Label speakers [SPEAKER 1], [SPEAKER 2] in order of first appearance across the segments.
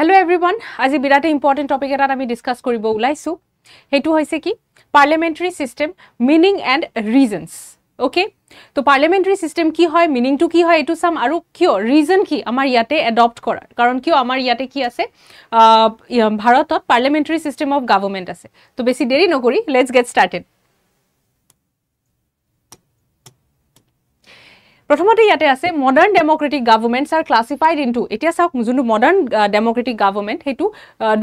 [SPEAKER 1] Hello' everyone আজি বিৰাট important topic এটাত আমি ডিছকাছ কৰিব ওলাইছোঁ সেইটো হৈছে কি parliamentary system meaning and reasons okay ত' পাৰ্লিয়ামেণ্টাৰী ছিষ্টেম কি হয় মিনিংটো কি হয় এইটো চাম আৰু কিয় ৰিজন কি আমাৰ ইয়াতে এডপ্ট কৰাৰ কাৰণ কিয় আমাৰ ইয়াতে কি আছে ভাৰতত পাৰ্লিয়ামেণ্টাৰী ছিষ্টেম অফ গভৰ্ণমেণ্ট আছে ত' বেছি দেৰি নকৰি লেটছ গেট ষ্টাৰ্টেড প্ৰথমতে ইয়াতে আছে modern democratic governments are classified into এতিয়া চাওক যোনটো মডাৰ্ণ ডেম'ক্ৰেটিক গভৰ্ণমেণ্ট সেইটো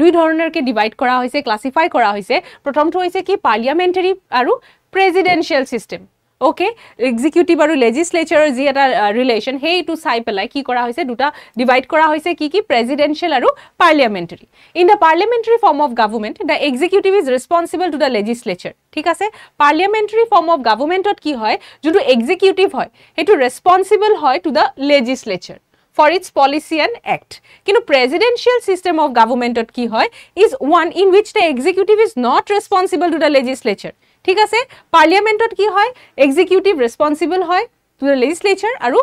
[SPEAKER 1] দুই ধৰণৰকৈ ডিভাইড কৰা হৈছে ক্লাছিফাই কৰা হৈছে প্ৰথমটো হৈছে কি পাৰ্লিয়ামেণ্টেৰী আৰু প্ৰেজিডেঞ্চিয়েল ছিষ্টেম ওকে এক্সিকিউটিভ আৰু লেজিছলেচাৰৰ যি এটা ৰিলেশ্যন সেইটো চাই পেলাই কি কৰা হৈছে দুটা ডিভাইড কৰা হৈছে কি কি প্ৰেজিডেঞ্চিয়েল আৰু parliamentary in the parliamentary form of government the executive is responsible to the legislature ঠিক আছে পাৰ্লিয়ামেণ্টাৰী ফৰ্ম অফ গভৰ্ণমেণ্টত কি হয় যোনটো এক্সিকিউটিভ হয় সেইটো ৰেছপনচিবল হয় to the legislature for its policy and act কিন্তু প্ৰেজিডেঞ্চিয়েল ছিষ্টেম অফ গভৰ্ণমেণ্টত কি হয় is one in which the executive is not responsible to the legislature ঠিক আছে পাৰ্লিয়ামেণ্টত কি হয় এক্সিকিউটিভ ৰেসপন্সিবল হয় টু দ্য লেজিসলেচাৰ আৰু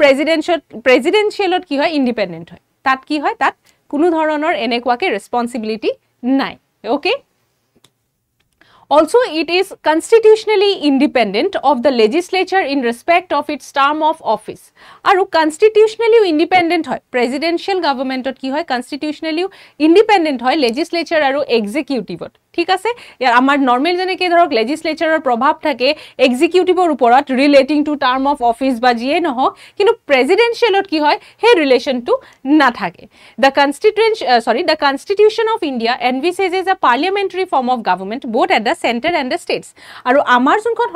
[SPEAKER 1] প্ৰেসিডেন্সিয়াল প্ৰেজিডেঞ্চিয়েলত কি হয় ইণ্ডিপেণ্ডেণ্ট হয় তাত কি হয় তাত কোনো ধৰণৰ এনেকাকে রেসপন্সিবিলিটি নাই okay also' it is constitutionally independent of the legislature in respect of its term of office আৰু কনষ্টিটিউচনেলিও ইণ্ডিপেণ্ডেণ্ট হয় প্ৰেজিডেঞ্চিয়েল গভৰ্নমেন্টত কি হয় কনষ্টিটিউচনেলিও ইণ্ডিপেণ্ডেণ্ট হয় লেজিসলেচাৰ আৰু এক্সিকিউটিভত ঠিক আছে ইয়াৰ আমাৰ নৰ্মেল যেনেকৈ ধৰক লেজিছলেচাৰৰ প্ৰভাৱ থাকে এক্সিকিউটিভৰ ওপৰত relating to term of office বা যিয়েই নহওক কিন্তু প্ৰেজিডেঞ্চিয়েলত কি হয় সেই ৰিলেশ্যনটো নাথাকে the constitution sorry the constitution of India envisages is a parliamentary form of government both at the centre and the states আৰু আমাৰ যোনখন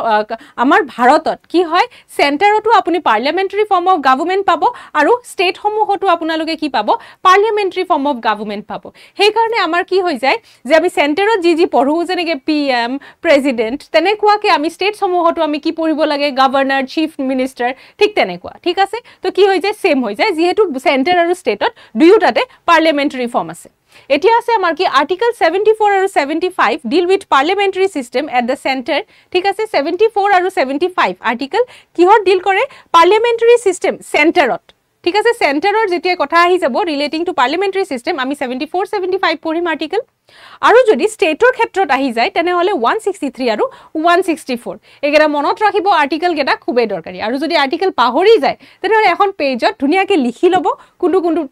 [SPEAKER 1] আমাৰ ভাৰতত কি হয় চেণ্টাৰতো আপুনি পাৰ্লিয়ামেণ্টাৰী ফৰ্ম অফ গভৰ্ণমেণ্ট পাব আৰু ষ্টেটসমূহতো আপোনালোকে কি পাব পাৰ্লিয়ামেণ্টাৰী ফৰ্ম অফ গভৰ্ণমেণ্ট পাব সেইকাৰণে আমাৰ কি হৈ যায় যে আমি চেণ্টাৰত যি যি পঢ়ো যেনেকে পি এম প্ৰেজিডেণ্ট তেনেকুৱাকে আমি ষ্টেটসমূহতো আমি কি পঢ়িব লাগে গভৰ্ণাৰ চিফ মিনিষ্টাৰ ঠিক তেনেকুৱা ঠিক আছে তো কি হৈ যায় ছেম হৈ যায় যিহেতু চেণ্টাৰ আৰু ষ্টেটত দুয়োটাতে পাৰ্লিয়ামেণ্টাৰী ফৰ্ম আছে এতিয়া আছে আমাৰ কি আৰ্টিকেল ছেভেণ্টি ফ'ৰ আৰু seventy five deal with parliamentary system at the centre ঠিক আছে ছেভেণ্টি ফ'ৰ আৰু ছেভেণ্টি ফাইভ আৰ্টিকল কিহত ডিল কৰে পাৰ্লিয়ামেণ্টাৰী ছিষ্টেম চেণ্টাৰত ঠিক আছে চেণ্টাৰৰ যেতিয়া কথা আহি যাব ৰিলেটিং টু পাৰ্লামেন্টাৰি সিস্টেম আমি সেভেন্টি ফোৰ সেভেন্টি ফাইভ পঢ়িম আৰ্টিকেল আৰু যদি ষ্টেটৰ ক্ষেত্ৰত আহি যায় তেনেহ'লে ওৱান ছিক্সটি থ্ৰী আৰু ওৱান ছিক্সটি ফ'ৰ এইকেইটা মনত ৰাখিব আৰ্টিকল কেটা খুবই দৰকাৰি আৰ যদি আৰ্টিকেল পাহৰি যায় তেনেহ'লে এখন পেজত ধুনীয়াকৈ লিখি লব কোন কোনটো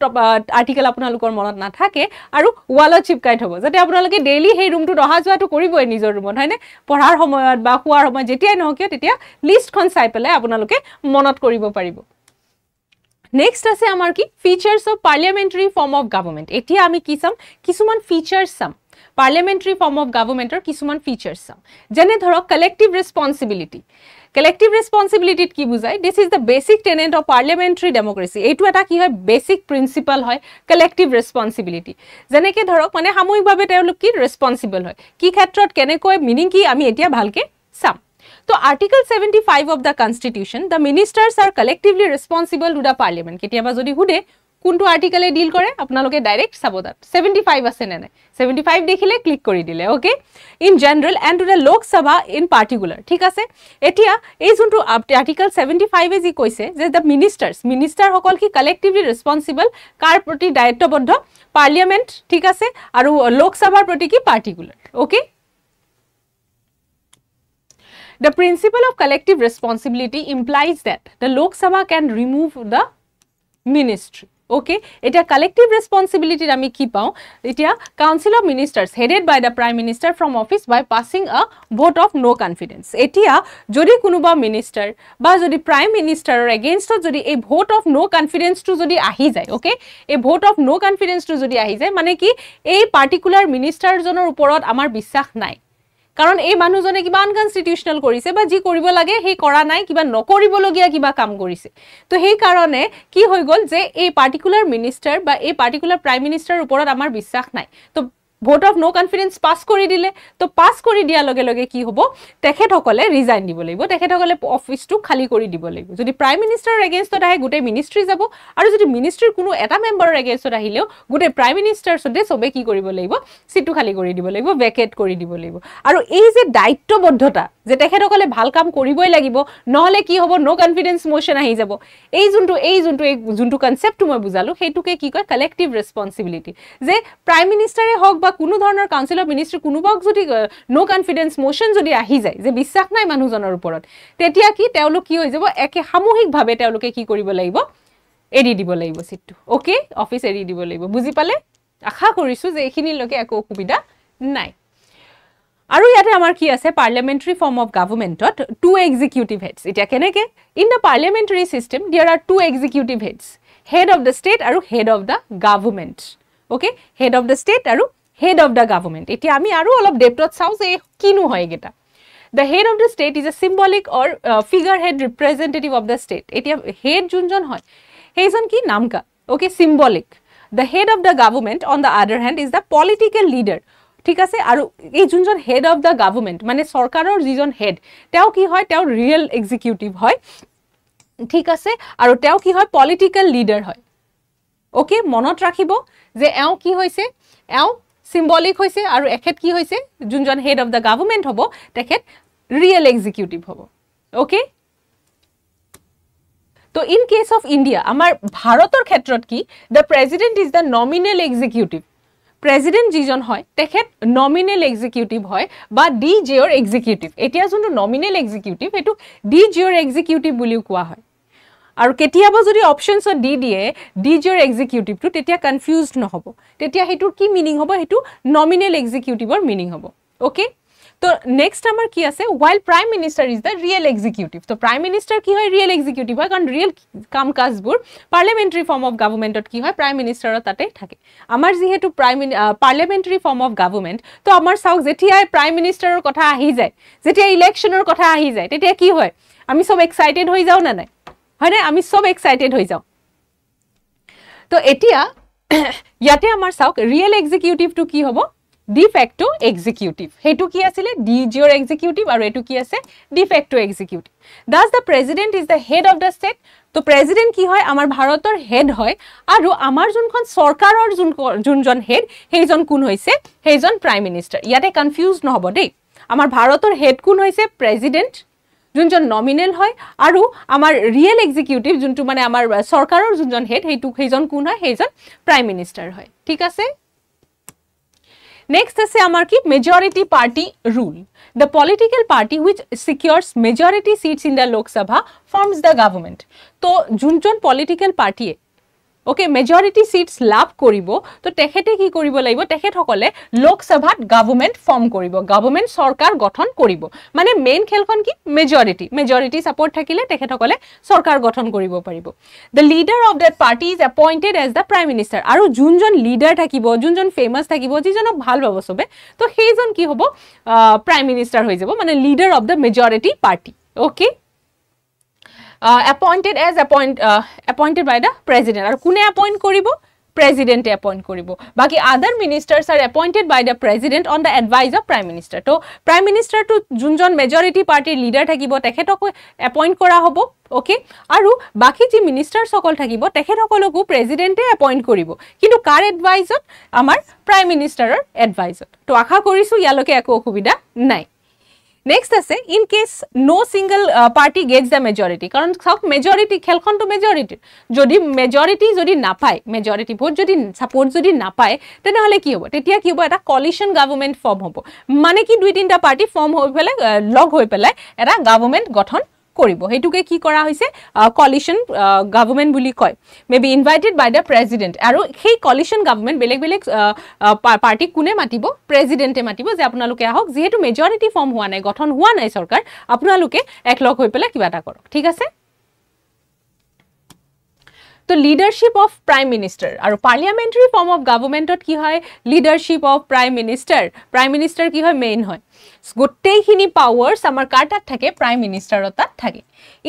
[SPEAKER 1] আৰ্টিকেল আপোনালোকৰ মনত নাথাকে আৰু ৱালত চিপকাই থব যাতে আপোনালোকে ডেইলি সেই ৰুম অহা যোৱাটো কৰিবই নিজৰ ৰুমত হয়নে পঢ়াৰ সময়ত বা শোৱাৰ সময়ত যেতিয়াই নহওক কিয় তেতিয়া লিষ্টখন চাই পেলাই আপোনালোকে মনত কৰিব পাৰিব নেক্সট আছে আমাৰ কি features of parliamentary form of government এতিয়া আমি কি চাম কিছুমান ফিচাৰ্ছ চাম পাৰ্লিয়ামেণ্টাৰী ফৰ্ম অফ গভৰ্ণমেণ্টৰ কিছুমান ফিচাৰ্ছ চাম যেনে ধৰক কালেক্টিভ ৰেছপনচিবিলিটি কালেক্টিভ ৰেছপনচিবিলিটিত কি বুজায় this is the basic tenet of parliamentary democracy এইটো এটা কি হয় বেচিক প্ৰিন্সিপাল হয় কালেক্টিভ ৰেছপনচিবিলিটি যেনেকৈ ধৰক মানে সাময়িকভাৱে তেওঁলোক কি ৰেছপনচিবল হয় কি ক্ষেত্ৰত কেনেকৈ মিনিং কি আমি এতিয়া ভালকৈ চাম তো article seventy five of the constitution the ministers are collectively responsible to the parliament কেতিয়াবা যদি সোধে কোনটো আৰ্টিকেলে ডিল কৰে আপোনালোকে ডাইৰেক্ট চাব তাত ছেভেণ্টি ফাইভ আছে নে নাই ছেভেণ্টি ফাইভ দেখিলে ক্লিক কৰি দিলে okay in general and to the Lok Sabha in particular ঠিক আছে এতিয়া এই যোনটো আৰ্টিকেল ছেভেণ্টি ফাইভে যি কৈছে যে দ্য মিনিষ্টাৰ্ছ মিনিষ্টাৰসকল কি কালেক্টিভলি ৰেছপনচিবল কাৰ প্ৰতি দায়িত্ববদ্ধ পাৰ্লিয়ামেণ্ট ঠিক আছে আৰু লোকসভাৰ প্ৰতি কি particular okay the principle of collective responsibility implies that the Lok Sabha can remove the ministry. Okay, it is a collective responsibility. I mean, it is a council of ministers headed by the prime minister from office by passing a vote of no confidence. It is a jodi kunuba minister, but jodi prime minister or against jodi a vote of no confidence to jodi ahizai. Okay, a vote of no confidence to jodi ahizai. Maneki a particular minister zone or report amar bisak nai. কাৰণ এই মানুহজনে কিবা আনকনষ্টিটিউচনেল কৰিছে বা যি কৰিব লাগে সেই কৰা নাই কিবা নকৰিবলগীয়া কিবা কাম কৰিছে তো সেইকাৰণে কি হৈ গ'ল যে এই পাৰ্টিকুলাৰ মিনিষ্টাৰ বা এই পাৰ্টিকুলাৰ প্ৰাইম মিনিষ্টাৰৰ ওপৰত আমাৰ বিশ্বাস নাই তো vote of no' confidence pass কৰি দিলে তো পাছ কৰি দিয়াৰ লগে লগে কি হ'ব তেখেতসকলে ৰিজাইন দিব লাগিব তেখেতসকলে অফিচটো খালী কৰি দিব লাগিব যদি প্ৰাইম মিনিষ্টাৰৰ এগেইনষ্টত আহে গোটেই মিনিষ্ট্ৰি যাব আৰু যদি মিনিষ্ট্ৰীৰ কোনো এটা মেম্বাৰৰ এগেইনষ্টত আহিলেও গোটেই প্ৰাইম মিনিষ্টাৰ মিনিষ্টাৰ্ছতে চবেই কি কৰিব লাগিব চিটটো খালী কৰি দিব লাগিব ভেকেট কৰি দিব লাগিব আৰু এই যে দায়িত্ববদ্ধতা যে তেখেতসকলে ভাল কাম কৰিবই লাগিব নহ'লে কি হ'ব ন' কনফিডেন্স মোশ্যন আহি যাব এই যোনটো এই যোনটো এই যোনটো কনচেপ্টটো মই বুজালোঁ সেইটোকে কি কয় কালেক্টিভ ৰেচপনচিবিলিটি যে প্ৰাইম মিনিষ্টাৰে হওক বা বা কোনো ধৰণৰ কাউঞ্চিলৰ মিনিষ্ট্ৰী কোনোবাক যদি ন' কনফিডেঞ্চ মোশ্যন যদি আহি যায় যে বিশ্বাস নাই মানুহজনৰ ওপৰত তেতিয়া কি তেওঁলোক কি হৈ যাব একে সামূহিকভাৱে তেওঁলোকে কি কৰিব লাগিব এৰি দিব লাগিব ছিটটো অ'কে অফিচ এৰি দিব লাগিব বুজি পালে আশা কৰিছোঁ যে এইখিনিলৈকে একো অসুবিধা নাই আৰু ইয়াতে আমাৰ কি আছে পাৰ্লিয়ামেণ্টেৰী ফৰ্ম অফ গভৰ্ণমেণ্টত টু এক্সিকিউটিভ হেডছ এতিয়া কেনেকৈ in the parliamentary system there are two executive heads head of the state আৰু head of the government okay head of the state আৰু হেড অফ দ্য গভৰ্ণমেণ্ট এতিয়া আমি আৰু অলপ ডেপ্টত চাওঁ যে কিনো হয় এইকেইটা the head of the state is a symbolic or figure head representative of the state এতিয়া হেড যোনজন হয় সেইজন কি নামকা okay symbolic the head of the government on the other hand is the political leader ঠিক আছে আৰু এই যোনজন হেড অফ দ্য গভৰ্ণমেণ্ট মানে চৰকাৰৰ যিজন হেড তেওঁ কি হয় তেওঁ ৰিয়েল এক্সিকিউটিভ হয় ঠিক আছে আৰু তেওঁ কি হয় পলিটিকেল লিডাৰ হয় অ'কে মনত ৰাখিব যে এওঁ কি হৈছে এওঁ চিম্বলিক হৈছে আৰু এখেত কি হৈছে যোনজন হেড অফ দ্য গভৰ্ণমেণ্ট হ'ব তেখেত ৰিয়েল এক্সিকিউটিভ হ'ব অ'কে তো ইন কেছ অফ ইণ্ডিয়া আমাৰ ভাৰতৰ ক্ষেত্ৰত কি the president is the nominal executive president যিজন হয় তেখেত নমিনেল এক্সিকিউটিভ হয় বা ডি জিঅ'ৰ এক্সিকিউটিভ এতিয়া যোনটো নমিনেল এক্সিকিউটিভ সেইটোক ডি জিঅ'ৰ এক্সিকিউটিভ বুলিও কোৱা হয় আৰু কেতিয়াবা যদি অপশ্যনছত দি দিয়ে ডিজ ইয়ৰ এক্সিকিউটিভটো তেতিয়া কনফিউজ নহ'ব তেতিয়া সেইটোৰ কি মিনিং হ'ব সেইটো নমিনেল এক্সিকিউটিভৰ মিনিং হ'ব অ'কে তো নেক্সট আমাৰ কি আছে while prime minister is the real executive তো প্ৰাইম মিনিষ্টাৰ কি হয় ৰিয়েল এক্সিকিউটিভ হয় কাৰণ ৰিয়েল কাম কাজবোৰ পাৰ্লিয়ামেণ্টাৰী ফৰ্ম অফ গভৰ্ণমেণ্টত কি হয় প্ৰাইম মিনিষ্টাৰৰ তাতে থাকে আমাৰ যিহেতু prime parliamentary form of government তো আমাৰ চাওক যেতিয়াই প্ৰাইম মিনিষ্টাৰৰ কথা আহি যায় যেতিয়া ইলেকশ্যনৰ কথা আহি যায় তেতিয়া কি হয় আমি চব এক্সাইটেড হৈ যাওঁ নে নাই হয়নে আমি চব এক্সাইটেড হৈ যাওঁ তো এতিয়া ইয়াতে আমাৰ চাওক ৰিয়েল এক্সিকিউটিভটো কি হ'ব ডি ডিফেক্টো এক্সিকিউটিভ সেইটো কি আছিলে ডি জিঅ'ৰ এক্সিকিউটিভ আৰু এইটো কি আছে de facto executive does the president is the head of the state তো প্ৰেজিডেণ্ট কি হয় আমাৰ ভাৰতৰ হেড হয় আৰু আমাৰ যোনখন চৰকাৰৰ যোন যোনজন হেড সেইজন কোন হৈছে সেইজন প্ৰাইম মিনিষ্টাৰ ইয়াতে কনফিউজ নহ'ব দেই আমাৰ ভাৰতৰ হেড কোন হৈছে প্ৰেজিডেণ্ট যোনজন নমিনেল হয় আৰু আমাৰ ৰিয়েল এক্সিকিউটিভ যোনটো মানে আমাৰ চৰকাৰৰ যোনজন হেড সেইটো সেইজন কোন হয় সেইজন প্ৰাইম মিনিষ্টাৰ হয় ঠিক আছে নেক্সট আছে আমাৰ কি majority party rule the political party which secures majority seats in the Lok Sabha forms the government ত' যোনজন পলিটিকেল পাৰ্টীয়ে অ'কে মেজৰিটি ছিটছ লাভ কৰিব তো তেখেতে কি কৰিব লাগিব তেখেতসকলে লোকসভাত গভৰ্ণমেণ্ট ফৰ্ম কৰিব গভৰ্ণমেণ্ট চৰকাৰ গঠন কৰিব মানে মেইন খেলখন কি মেজৰিটি মেজৰিটি ছাপৰ্ট থাকিলে তেখেতসকলে চৰকাৰ গঠন কৰিব পাৰিব the leader of that party is appointed as the prime minister আৰু যোনজন লিডাৰ থাকিব যোনজন ফেমাছ থাকিব যিজনক ভাল পাব চবে তো সেইজন কি হ'ব প্ৰাইম মিনিষ্টাৰ হৈ যাব মানে leader of the majority party okay appointed as appoint appointed by the president আৰু কোনে এপইণ্ট কৰিব প্ৰেজিডেণ্টে এপইণ্ট কৰিব বাকী other ministers are appointed by the president on the advice of prime minister ত' প্ৰাইম মিনিষ্টাৰটো যোনজন মেজৰিটি পাৰ্টিৰ লিডাৰ থাকিব তেখেতকো এপইণ্ট কৰা হ'ব অ'কে আৰু বাকী যি মিনিষ্টাৰ্ছসকল থাকিব তেখেতসকলকো প্ৰেজিডেণ্টে এপইণ্ট কৰিব কিন্তু কাৰ এডভাইজত আমাৰ প্ৰাইম মিনিষ্টাৰৰ এডভাইজত ত' আশা কৰিছোঁ ইয়ালৈকে একো অসুবিধা নাই নেক্সট আছে in case no' single party gets the majority কাৰণ চাওক মেজৰিটি খেলখনটো মেজৰিটিৰ যদি মেজৰিটি যদি নাপায় মেজৰিটি ভোট যদি ছাপৰ্ট যদি নাপায় তেনেহ'লে কি হ'ব তেতিয়া কি হ'ব এটা কলিশ্যন গভৰ্ণমেণ্ট ফৰ্ম হ'ব মানে কি দুই তিনিটা পাৰ্টি ফৰ্ম হৈ পেলাই লগ uh, হৈ পেলাই এটা গভৰ্ণমেণ্ট গঠন কৰিব সেইটোকে কি কৰা হৈছে কলিশ্যন গভৰ্ণমেণ্ট বুলি কয় may be invited by the president আৰু সেই কলিশ্যন গভৰ্ণমেণ্ট বেলেগ বেলেগ পাৰ্টিক কোনে মাতিব প্ৰেজিডেণ্টে মাতিব যে আপোনালোকে আহক যিহেতু মেজৰিটি ফৰ্ম হোৱা নাই গঠন হোৱা নাই চৰকাৰ আপোনালোকে একলগ হৈ পেলাই কিবা এটা কৰক ঠিক আছে তো লিডাৰশ্বিপ অফ প্ৰাইম মিনিষ্টাৰ আৰু পাৰ্লিয়ামেণ্টাৰী ফৰ্ম অফ গভৰ্ণমেণ্টত কি হয় leadership of prime minister prime minister কি হয় মেইন হয় গোটেইখিনি পাৱাৰ্ছ আমাৰ কাৰ তাত থাকে প্ৰাইম মিনিষ্টাৰৰ তাত থাকে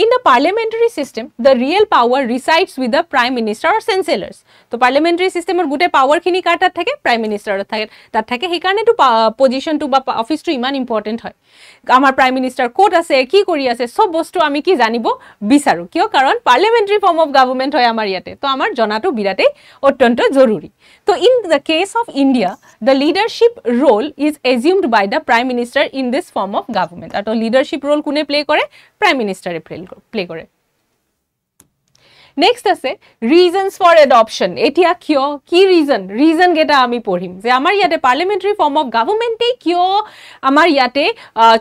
[SPEAKER 1] in the parliamentary system the real power resides with the prime minister আৰু চেঞ্চেলাৰ্ছ ত' পাৰ্লিয়ামেণ্টাৰী ছিষ্টেমৰ গোটেই পাৱাৰখিনি কাৰ তাত থাকে প্ৰাইম মিনিষ্টাৰত থাকে তাত থাকে সেইকাৰণেতো পজিশ্যনটো বা অফিচটো ইমান ইম্পৰ্টেণ্ট হয় আমাৰ প্ৰাইম মিনিষ্টাৰ ক'ত আছে কি কৰি আছে চব বস্তু আমি কি জানিব বিচাৰোঁ কিয় কাৰণ পাৰ্লিয়ামেণ্টাৰী ফৰ্ম অফ গভৰ্ণমেণ্ট হয় আমাৰ ইয়াতে ত' আমাৰ জনাটো বিৰাটেই অত্যন্ত জৰুৰী ত' in the case of India the leadership role is assumed by the prime minister minister in this form of government আৰু লিডাৰশ্বিপ ৰোল কোনে প্লে কৰে প্ৰাইম মিনিষ্টাৰে প্লে কৰে নেক্সট আছে ৰিজনছ ফৰ এডপশ্যন এতিয়া কিয় কি ৰিজন ৰিজনকেইটা আমি পঢ়িম যে আমাৰ ইয়াতে পাৰ্লিমেণ্টাৰী ফৰ্ম অফ গভৰ্ণমেণ্টেই কিয় আমাৰ ইয়াতে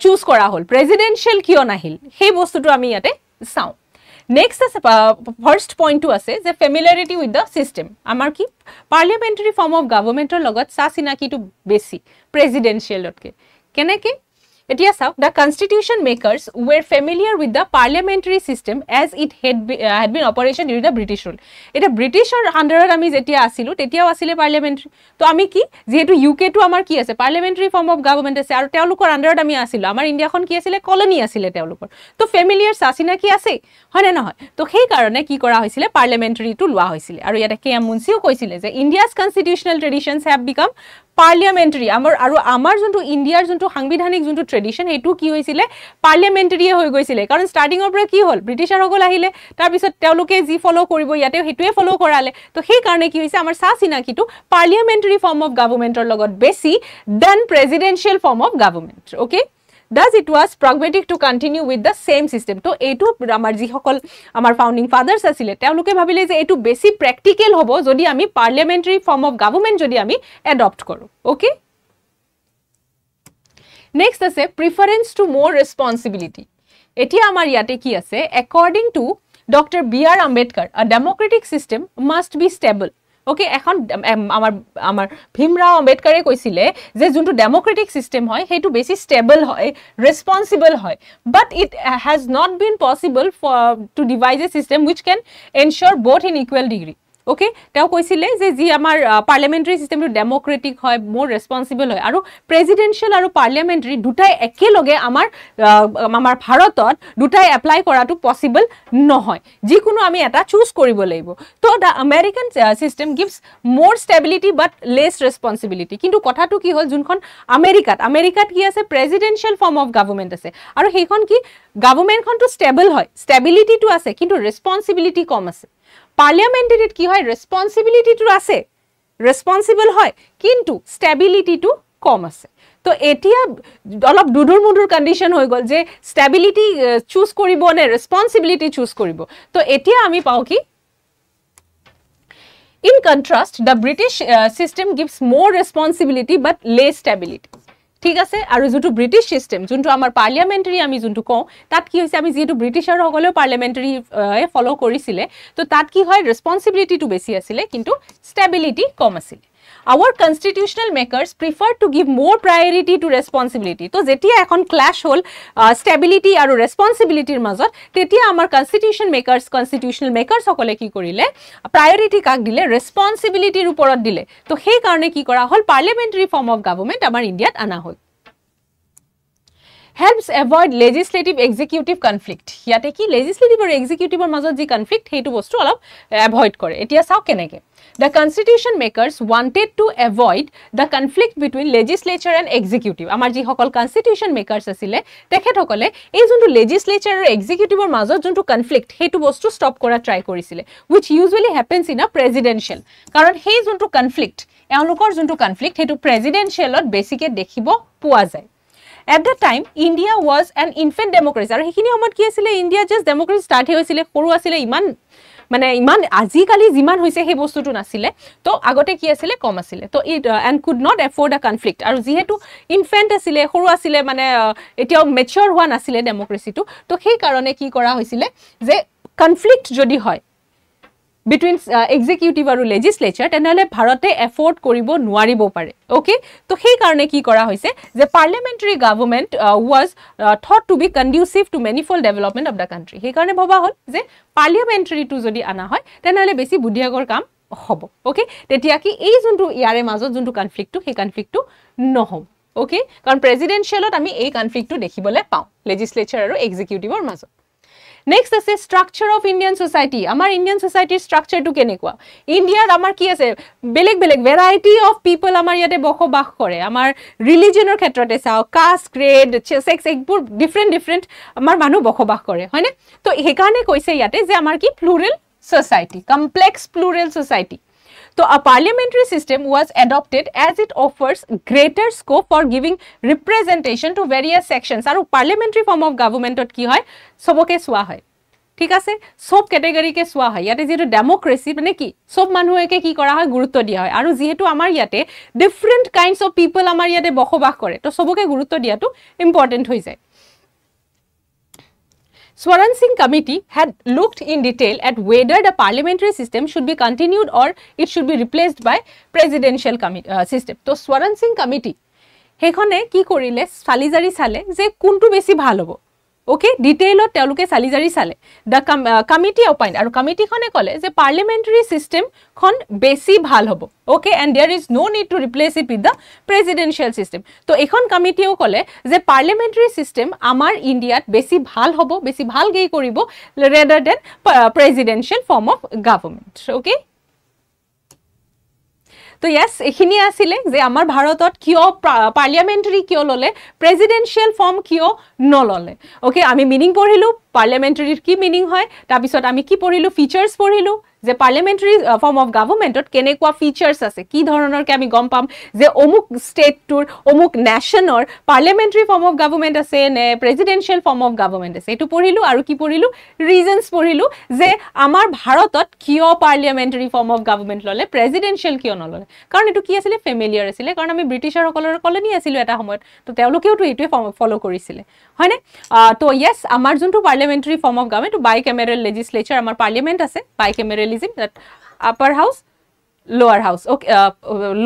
[SPEAKER 1] চুজ কৰা হ'ল প্ৰেজিডেঞ্চিয়েল কিয় নাহিল সেই বস্তুটো আমি ইয়াতে চাওঁ নেক্সট আছে ফাৰ্ষ্ট পইণ্টটো আছে যে ফেমিলিয়াৰিটি উইথ দ্য ছিষ্টেম আমাৰ কি পাৰ্লিয়ামেণ্টাৰী ফৰ্ম অফ গভৰ্ণমেণ্টৰ লগত চা চিনাকিটো বেছি প্ৰেজিডেঞ্চিয়েলতকৈ কেনেকে এতিয়া চাওক the constitution makers were familiar with the parliamentary system as it had had been operation during the British rule এতিয়া ব্ৰিটিছৰ আণ্ডাৰত আমি যেতিয়া আছিলোঁ তেতিয়াও আছিলে পাৰ্লিয়ামেণ্টেৰী তো আমি কি যিহেতু ইউ কেটো আমাৰ কি আছে পাৰ্লিয়ামেণ্টেৰী ফৰ্ম অফ গভৰ্ণমেণ্ট আছে আৰু তেওঁলোকৰ আণ্ডাৰত আমি আছিলোঁ আমাৰ ইণ্ডিয়াখন কি আছিলে কলনী আছিলে তেওঁলোকৰ তো ফেমিলিয়াৰ চা চিনাকি আছেই হয়নে নহয় তো সেইকাৰণে কি কৰা হৈছিলে পাৰ্লিয়ামেণ্টাৰীটো লোৱা হৈছিলে আৰু ইয়াতে কে এম মুঞ্চিও কৈছিলে যে India's constitutional traditions have become parliamentary আমাৰ আৰু আমাৰ যোনটো ইণ্ডিয়াৰ যোনটো সাংবিধানিক যোনটো ট্ৰেডিশ্যন সেইটো কি হৈছিলে পাৰ্লিয়ামেণ্টেৰীয়ে হৈ গৈছিলে কাৰণ ষ্টাৰ্টিঙৰ পৰা কি হ'ল ব্ৰিটিছাৰসকল আহিলে তাৰপিছত তেওঁলোকে যি ফ'ল' কৰিব ইয়াতে সেইটোৱে ফ'ল' কৰালে তো সেইকাৰণে কি হৈছে আমাৰ চা চিনাকিটো পাৰ্লিয়ামেণ্টেৰী ফৰ্ম অফ গভৰ্ণমেণ্টৰ লগত বেছি than presidential form of government okay does it was pragmatic to continue with the same system তো এইটো আমাৰ যিসকল আমাৰ ফাউণ্ডিং ফাদাৰ্ছ আছিলে তেওঁলোকে ভাবিলে যে এইটো বেছি প্ৰেক্টিকেল হ'ব যদি আমি পাৰ্লিয়ামেণ্টাৰী ফৰ্ম অফ গভৰ্ণমেণ্ট যদি আমি এডপ্ট কৰোঁ অ'কে নেক্সট আছে প্ৰিফাৰেঞ্চ টু মোৰ ৰেছপনচিবিলিটি এতিয়া আমাৰ ইয়াতে কি আছে according to doctor B R Ambedkar a democratic system must be stable okay এখন আমাৰ আমাৰ ভীমৰাও আম্বেদকাৰে কৈছিলে যে যোনটো ডেম'ক্ৰেটিক ছিষ্টেম হয় সেইটো বেছি ষ্টেবল হয় ৰেছপনচিবল হয় but it has not been possible ফ to devise a system which can ensure both in equal degree okay তেওঁ কৈছিলে যে যি আমাৰ পাৰ্লিয়ামেণ্টেৰী ছিষ্টেমটো ডেম'ক্ৰেটিক হয় মোৰ ৰেচপনচিবল হয় আৰু প্ৰেজিডেঞ্চিয়েল আৰু পাৰ্লিয়ামেণ্টেৰী দুটাই একেলগে আমাৰ আমাৰ ভাৰতত দুটাই এপ্লাই কৰাটো পচিবল নহয় যিকোনো আমি এটা চুজ কৰিব লাগিব তো the American system gives more stability but less responsibility কিন্তু কথাটো কি হ'ল যোনখন আমেৰিকাত আমেৰিকাত কি আছে প্ৰেজিডেঞ্চিয়েল ফৰ্ম অফ গভৰ্ণমেণ্ট আছে আৰু সেইখন কি গভৰ্ণমেণ্টখনটো ষ্টেবল হয় ষ্টেবিলিটিটো আছে কিন্তু ৰেচপনচিবিলিটি কম আছে পাৰ্লিয়ামেণ্টেৰীত কি হয় ৰেচপনচিবিলিটিটো আছে ৰেচপনচিবল হয় কিন্তু ষ্টেবিলিটিটো কম আছে তো এতিয়া অলপ দুধুৰ মুধুৰ কণ্ডিশ্যন হৈ গ'ল যে ষ্টেবিলিটি চুজ কৰিব নে ৰেচপনচিবিলিটি চুজ কৰিব তো এতিয়া আমি পাওঁ কি in contrast the British system gives more responsibility but less stability ঠিক আছে আৰু যোনটো ব্ৰিটিছ ছিষ্টেম যোনটো আমাৰ পাৰ্লিয়ামেণ্টেৰী আমি যোনটো কওঁ তাত কি হৈছে আমি যিহেতু ব্ৰিটিছাৰসকলেও পাৰ্লিয়ামেণ্টেৰী ফ'ল' কৰিছিলে ত' তাত কি হয় ৰেছপনচিবিলিটিটো বেছি আছিলে কিন্তু ষ্টেবিলিটি কম আছিলে our constitutional makers prefer to give more priority to responsibility তো যেতিয়া এখন ক্লেছ হ'ল ষ্টেবিলিটি আৰু ৰেছপনচিবিলিটিৰ মাজত তেতিয়া আমাৰ কনষ্টিটিউশ্যন মেকাৰ্ছ কনষ্টিটিউশ্যনেল মেকাৰ্ছসকলে কি কৰিলে প্ৰায়ৰিটি কাক দিলে ৰেছপনচিবিলিটিৰ ওপৰত দিলে তো সেইকাৰণে কি কৰা হ'ল পাৰ্লিয়ামেণ্টাৰী ফৰ্ম অফ গভৰ্ণমেণ্ট আমাৰ ইণ্ডিয়াত অনা হ'ল helps avoid legislative executive conflict ইয়াতে কি লেজিছলেটিভ আৰু এক্সিকিউটিভৰ মাজত যি কনফ্লিক্ট সেইটো বস্তু অলপ এভইড কৰে এতিয়া চাওক কেনেকৈ the constitution makers wanted to avoid the conflict between legislature and executive আমাৰ যিসকল কনষ্টিটিউশ্যন মেকাৰ্ছ আছিলে তেখেতসকলে এই যোনটো লেজিছলেচাৰ আৰু এক্সিকিউটিভৰ মাজত যোনটো কনফ্লিক্ট সেইটো বস্তু ষ্টপ কৰা ট্ৰাই কৰিছিলে wish usually happens in a প্ৰেজিডেঞ্চিয়েল কাৰণ সেই যোনটো কনফ্লিক্ট এওঁলোকৰ যোনটো কনফ্লিক্ট সেইটো প্ৰেজিডেঞ্চিয়েলত বেছিকৈ দেখিব পোৱা যায় at the time India was an infant democracy আৰু সেইখিনি সময়ত কি আছিলে ইণ্ডিয়া জাষ্ট ডেমক্ৰেচি ষ্টাৰ্ট হৈ হৈছিলে সৰু আছিলে ইমান মানে ইমান আজিকালি যিমান হৈছে সেই বস্তুটো নাছিলে তো আগতে কি আছিলে কম আছিলে তো it and could not afford the conflict আৰু যিহেতু ইনফেণ্ট আছিলে সৰু আছিলে মানে uh, এতিয়াও মেচিয়ৰ হোৱা নাছিলে ডেম'ক্ৰেচিটো তো সেইকাৰণে কি কৰা হৈছিলে যে কনফ্লিক্ট যদি হয় বিটুইন এক্সিকিউটিভ uh, আৰু লেজিছলেচাৰ তেনেহ'লে ভাৰতে এফৰ্ড কৰিব নোৱাৰিব পাৰে অ'কে ত' সেইকাৰণে কি কৰা হৈছে যে parliamentary government was thought to be conducive to manifold development of the country সেইকাৰণে ভবা হ'ল যে পাৰ্লিয়ামেণ্টেৰীটো যদি অনা হয় তেনেহ'লে বেছি বুদ্ধিয়াগৰ কাম হ'ব অ'কে তেতিয়া কি এই যোনটো ইয়াৰে মাজত যোনটো কনফ্লিক্টটো সেই কনফ্লিক্টটো নহ'ব অ'কে কাৰণ প্ৰেজিডেঞ্চিয়েলত আমি এই কনফ্লিক্টটো দেখিবলৈ পাওঁ লেজিছলেচাৰ আৰু এক্সিকিউটিভৰ মাজত নেক্সট আছে ষ্ট্ৰাকচাৰ অফ ইণ্ডিয়ান ছ'চাইটি আমাৰ ইণ্ডিয়ান ছ'চাইটিৰ ষ্ট্ৰাকচাৰটো কেনেকুৱা ইণ্ডিয়াত আমাৰ কি আছে বেলেগ বেলেগ ভেৰাইটি অফ পিপল আমাৰ ইয়াতে বসবাস কৰে আমাৰ ৰিলিজনৰ ক্ষেত্ৰতে চাওক কাষ্ট গ্ৰেড চেক্স এইবোৰ ডিফাৰেণ্ট ডিফাৰেণ্ট আমাৰ মানুহ বসবাস কৰে হয়নে ত' সেইকাৰণে কৈছে ইয়াতে যে আমাৰ কি plural society complex plural society तो a parliamentary system was adopted as it offers greater scope for giving representation to various section और पार्लियामेंट्री फर्म अफ गवर्नमेंट कि है सबके चुना है ঠিক আছে সব কেটেগরিকে চা হয় ইয়াতে যেহেতু ডেমোক্রেসি মানে কি সব মানুষকে কি করা হয় গুরুত্ব দিয়া হয় আর যেহেতু আমার ইয়াতে ডিফারেন্ট কাইন্ডস অফ পিপল আমার ইয়াতে বসবাস করে তো সবকে গুরুত্ব দিয়াটো ইম্পর্টেন্ট হয়ে যায় Swaran Singh committee had looked in detail at whether the parliamentary system should be continued or it should be replaced by presidential committee uh, system to Swaran Singh committee hekhone ki korile salijari sale je kuntu beshi bhal hobo okay ডিটেইলত তেওঁলোকে চালি জাৰি চালে the come committee অপাইণ্ড আৰু কমিটিখনে ক'লে যে পাৰ্লিমেণ্টেৰী ছিষ্টেমখন বেছি ভাল হ'ব okay and there is no' need to replace it with the presidential system ত' এইখন কমিটিয়েও ক'লে যে পাৰ্লিমেণ্টেৰী ছিষ্টেম আমাৰ ইণ্ডিয়াত বেছি ভাল হ'ব বেছি ভালকেই কৰিব rather than presidential form of government okay তো ইয়াছ এইখিনি আছিলে যে আমাৰ ভাৰতত কিয় পাৰ্লিয়ামেণ্টেৰী কিয় ল'লে প্ৰেজিডেঞ্চিয়েল ফৰ্ম কিয় নল'লে অ'কে আমি মিনিং পঢ়িলোঁ পাৰ্লিয়ামেণ্টেৰীৰ কি মিনিং হয় তাৰপিছত আমি কি পঢ়িলোঁ ফিচাৰ্ছ পঢ়িলোঁ যে পাৰ্লিয়ামেণ্টাৰী ফৰ্ম অফ গভৰ্ণমেণ্টত কেনেকুৱা ফিচাৰ্ছ আছে কি ধৰণৰকে আমি গম পাম যে অমুক ষ্টেটটোৰ অমুক নেশ্যনৰ পাৰ্লিয়ামেণ্টাৰী ফৰ্ম অফ গভৰ্ণমেণ্ট আছে নে প্ৰেজিডেঞ্চিয়েল ফৰ্ম অফ গভৰ্ণমেণ্ট আছে এইটো পঢ়িলোঁ আৰু কি পঢ়িলোঁ ৰিজনছ পঢ়িলোঁ যে আমাৰ ভাৰতত কিয় পাৰ্লিয়ামেণ্টাৰী ফৰ্ম অফ গভৰ্ণমেণ্ট ল'লে প্ৰেজিডেঞ্চিয়েল কিয় নল'লে কাৰণ এইটো কি আছিলে ফেমিলিয়াৰ আছিলে কাৰণ আমি ব্ৰিটিছাৰসকলৰ কলনি আছিলোঁ এটা সময়ত তো তেওঁলোকেওতো এইটোৱে ফ'ল' কৰিছিলে হয়নে ত' য়েছ আমাৰ যোনটো parliamentary form of government bicameral legislature আমাৰ পাৰ্লিয়ামেণ্ট আছে বাই কেমেৰেল federalism that upper house lower house okay uh,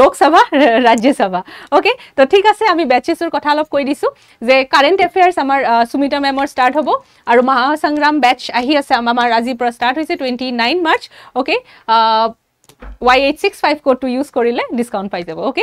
[SPEAKER 1] lok sabha rajya sabha okay to thik ase ami batches or kotha alop koi disu je current affairs amar uh, sumita ma'am or start hobo aru mahasangram batch ahi ase amar aji pura start hoise 29 march okay uh, y865 code to use korile discount pai jabo okay